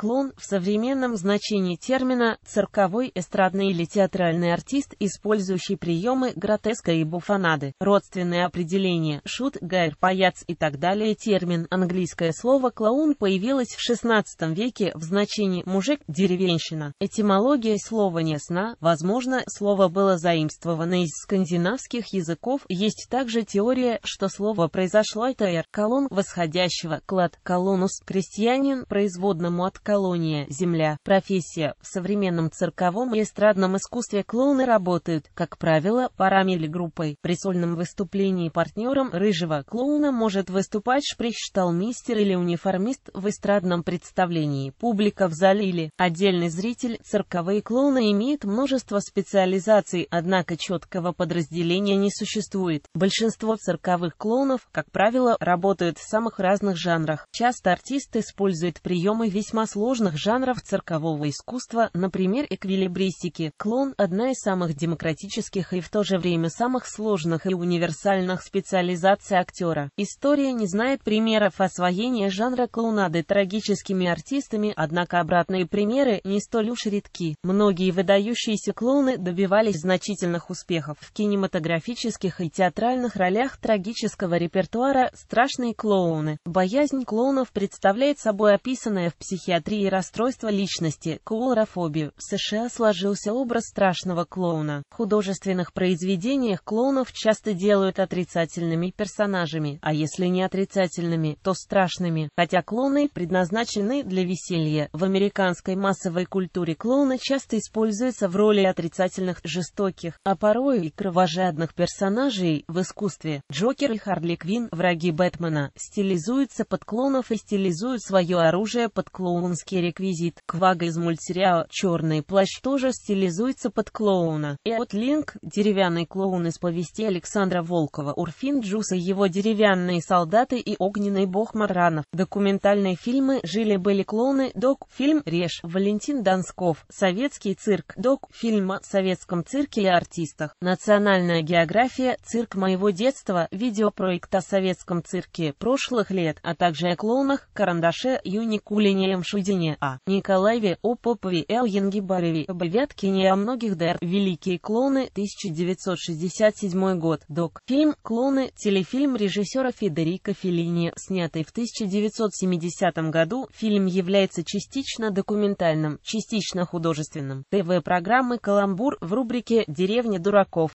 Клоун в современном значении термина «цирковой, эстрадный или театральный артист, использующий приемы гротеска и буфанады. Родственные определения «шут», «гайр», «паяц» и так далее термин. Английское слово «клоун» появилось в XVI веке в значении «мужик», «деревенщина». Этимология слова не сна, возможно, слово было заимствовано из скандинавских языков. Есть также теория, что слово произошло от «колон» восходящего, «клад», «колонус», «крестьянин», производному от колония, земля, профессия. В современном цирковом и эстрадном искусстве клоуны работают, как правило, парами или группой. При сольном выступлении партнером рыжего клоуна может выступать шприщ или униформист в эстрадном представлении. Публика в зале или отдельный зритель. Цирковые клоуны имеют множество специализаций, однако четкого подразделения не существует. Большинство цирковых клоунов, как правило, работают в самых разных жанрах. Часто артист использует приемы весьма сложные сложных жанров циркового искусства, например, эквилибристики. Клоун – одна из самых демократических и в то же время самых сложных и универсальных специализаций актера. История не знает примеров освоения жанра клоунады трагическими артистами, однако обратные примеры не столь уж редки. Многие выдающиеся клоуны добивались значительных успехов в кинематографических и театральных ролях трагического репертуара «Страшные клоуны». Боязнь клоунов представляет собой описанное в психиатрии психиатрии расстройства личности, клоурофобию, в США сложился образ страшного клоуна. В художественных произведениях клоунов часто делают отрицательными персонажами, а если не отрицательными, то страшными. Хотя клоуны предназначены для веселья, в американской массовой культуре клоуны часто используются в роли отрицательных, жестоких, а порой и кровожадных персонажей в искусстве. Джокер и Харли Квин враги Бэтмена, стилизуются под клоунов и стилизуют свое оружие под клоун клоунский реквизит. Квага из мультсериала «Черный плащ» тоже стилизуется под клоуна. И вот Линк, деревянный клоун из повести Александра Волкова, Урфин Джуса, его деревянные солдаты и огненный бог Маранов. Документальные фильмы «Жили-были клоуны», док, фильм «Реж», Валентин Донсков, «Советский цирк», док, фильм о советском цирке и артистах, «Национальная география», «Цирк моего детства», видеопроект о советском цирке прошлых лет, а также о клоунах, карандаше, Юни Кулине Шудине А. Николаеве О. Попове Л. Янгибареве Б. Вяткине О многих Д.Р. Великие клоны 1967 год. Док. Фильм «Клоны» телефильм режиссера Федерико Феллини, снятый в 1970 году. Фильм является частично документальным, частично художественным. ТВ-программы «Каламбур» в рубрике «Деревня дураков».